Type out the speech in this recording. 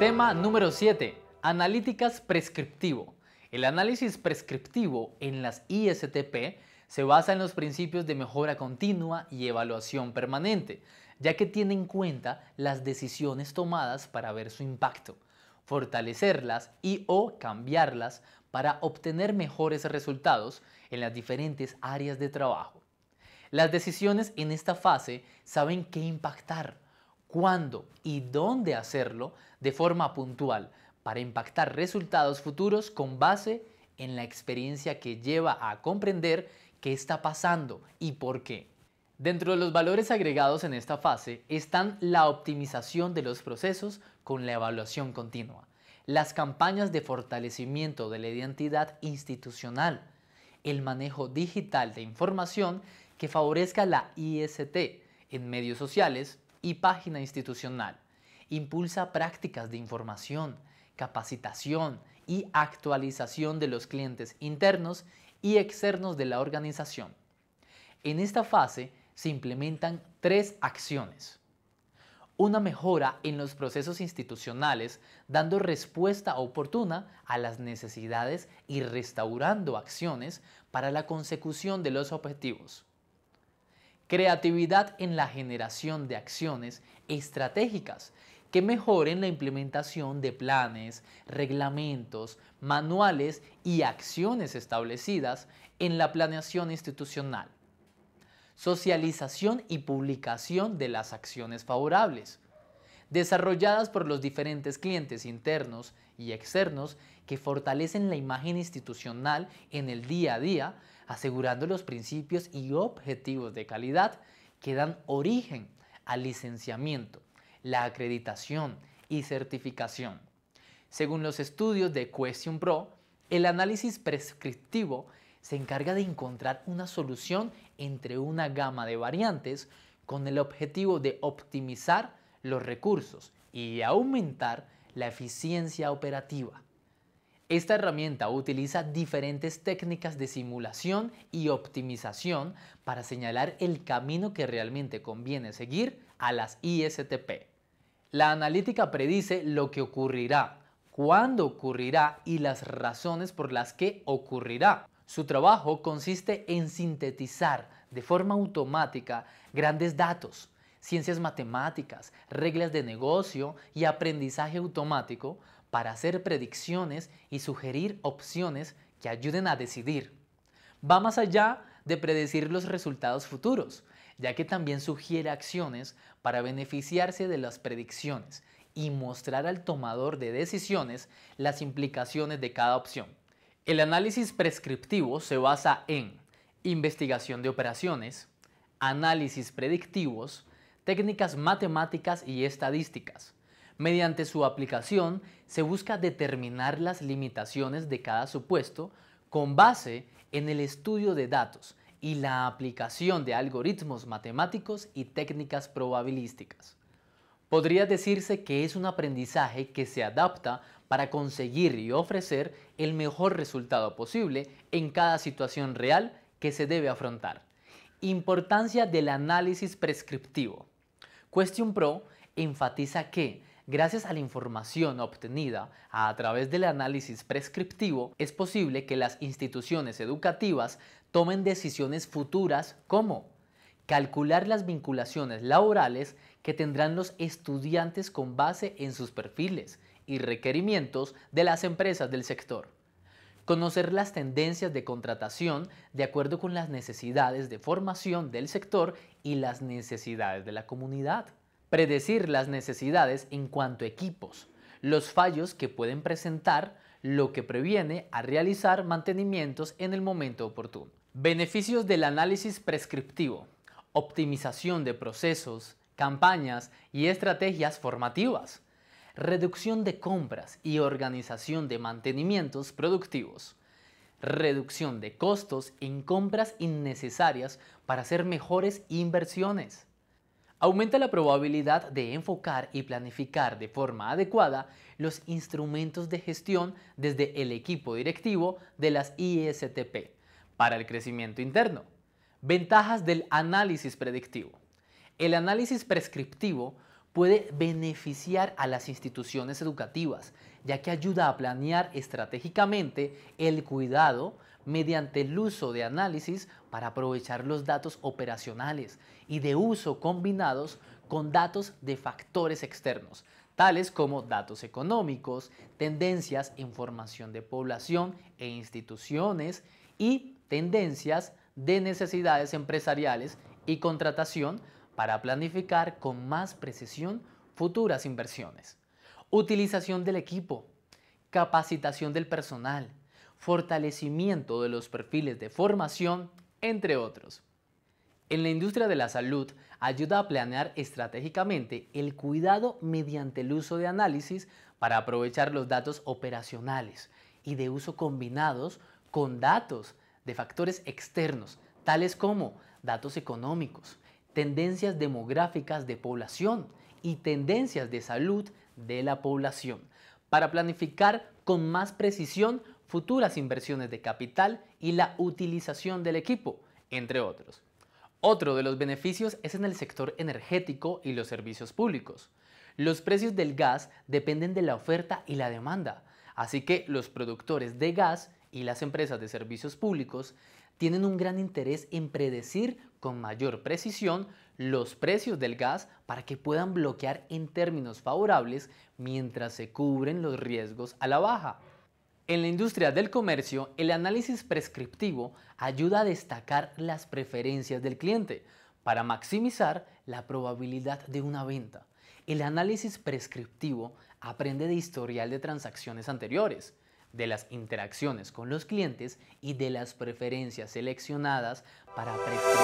Tema número 7. Analíticas prescriptivo. El análisis prescriptivo en las ISTP se basa en los principios de mejora continua y evaluación permanente, ya que tiene en cuenta las decisiones tomadas para ver su impacto, fortalecerlas y o cambiarlas para obtener mejores resultados en las diferentes áreas de trabajo. Las decisiones en esta fase saben qué impactar, cuándo y dónde hacerlo de forma puntual para impactar resultados futuros con base en la experiencia que lleva a comprender qué está pasando y por qué. Dentro de los valores agregados en esta fase están la optimización de los procesos con la evaluación continua, las campañas de fortalecimiento de la identidad institucional, el manejo digital de información que favorezca la IST en medios sociales, y página institucional. Impulsa prácticas de información, capacitación y actualización de los clientes internos y externos de la organización. En esta fase se implementan tres acciones. Una mejora en los procesos institucionales, dando respuesta oportuna a las necesidades y restaurando acciones para la consecución de los objetivos. Creatividad en la generación de acciones estratégicas que mejoren la implementación de planes, reglamentos, manuales y acciones establecidas en la planeación institucional. Socialización y publicación de las acciones favorables desarrolladas por los diferentes clientes internos y externos que fortalecen la imagen institucional en el día a día, asegurando los principios y objetivos de calidad que dan origen al licenciamiento, la acreditación y certificación. Según los estudios de Question Pro, el análisis prescriptivo se encarga de encontrar una solución entre una gama de variantes con el objetivo de optimizar los recursos y aumentar la eficiencia operativa. Esta herramienta utiliza diferentes técnicas de simulación y optimización para señalar el camino que realmente conviene seguir a las ISTP. La analítica predice lo que ocurrirá, cuándo ocurrirá y las razones por las que ocurrirá. Su trabajo consiste en sintetizar de forma automática grandes datos, ciencias matemáticas, reglas de negocio y aprendizaje automático para hacer predicciones y sugerir opciones que ayuden a decidir. Va más allá de predecir los resultados futuros, ya que también sugiere acciones para beneficiarse de las predicciones y mostrar al tomador de decisiones las implicaciones de cada opción. El análisis prescriptivo se basa en investigación de operaciones, análisis predictivos, técnicas matemáticas y estadísticas. Mediante su aplicación se busca determinar las limitaciones de cada supuesto con base en el estudio de datos y la aplicación de algoritmos matemáticos y técnicas probabilísticas. Podría decirse que es un aprendizaje que se adapta para conseguir y ofrecer el mejor resultado posible en cada situación real que se debe afrontar. Importancia del análisis prescriptivo. Question Pro enfatiza que Gracias a la información obtenida a través del análisis prescriptivo, es posible que las instituciones educativas tomen decisiones futuras como calcular las vinculaciones laborales que tendrán los estudiantes con base en sus perfiles y requerimientos de las empresas del sector conocer las tendencias de contratación de acuerdo con las necesidades de formación del sector y las necesidades de la comunidad, predecir las necesidades en cuanto a equipos, los fallos que pueden presentar, lo que previene a realizar mantenimientos en el momento oportuno. Beneficios del análisis prescriptivo, optimización de procesos, campañas y estrategias formativas, reducción de compras y organización de mantenimientos productivos, reducción de costos en compras innecesarias para hacer mejores inversiones. Aumenta la probabilidad de enfocar y planificar de forma adecuada los instrumentos de gestión desde el equipo directivo de las ISTP para el crecimiento interno. Ventajas del análisis predictivo. El análisis prescriptivo puede beneficiar a las instituciones educativas, ya que ayuda a planear estratégicamente el cuidado mediante el uso de análisis para aprovechar los datos operacionales y de uso combinados con datos de factores externos, tales como datos económicos, tendencias en formación de población e instituciones y tendencias de necesidades empresariales y contratación para planificar con más precisión futuras inversiones. Utilización del equipo, capacitación del personal, fortalecimiento de los perfiles de formación, entre otros. En la industria de la salud ayuda a planear estratégicamente el cuidado mediante el uso de análisis para aprovechar los datos operacionales y de uso combinados con datos de factores externos, tales como datos económicos, tendencias demográficas de población y tendencias de salud de la población, para planificar con más precisión futuras inversiones de capital y la utilización del equipo, entre otros. Otro de los beneficios es en el sector energético y los servicios públicos. Los precios del gas dependen de la oferta y la demanda, así que los productores de gas y las empresas de servicios públicos tienen un gran interés en predecir con mayor precisión los precios del gas para que puedan bloquear en términos favorables mientras se cubren los riesgos a la baja. En la industria del comercio, el análisis prescriptivo ayuda a destacar las preferencias del cliente para maximizar la probabilidad de una venta. El análisis prescriptivo aprende de historial de transacciones anteriores, de las interacciones con los clientes y de las preferencias seleccionadas para prescribir.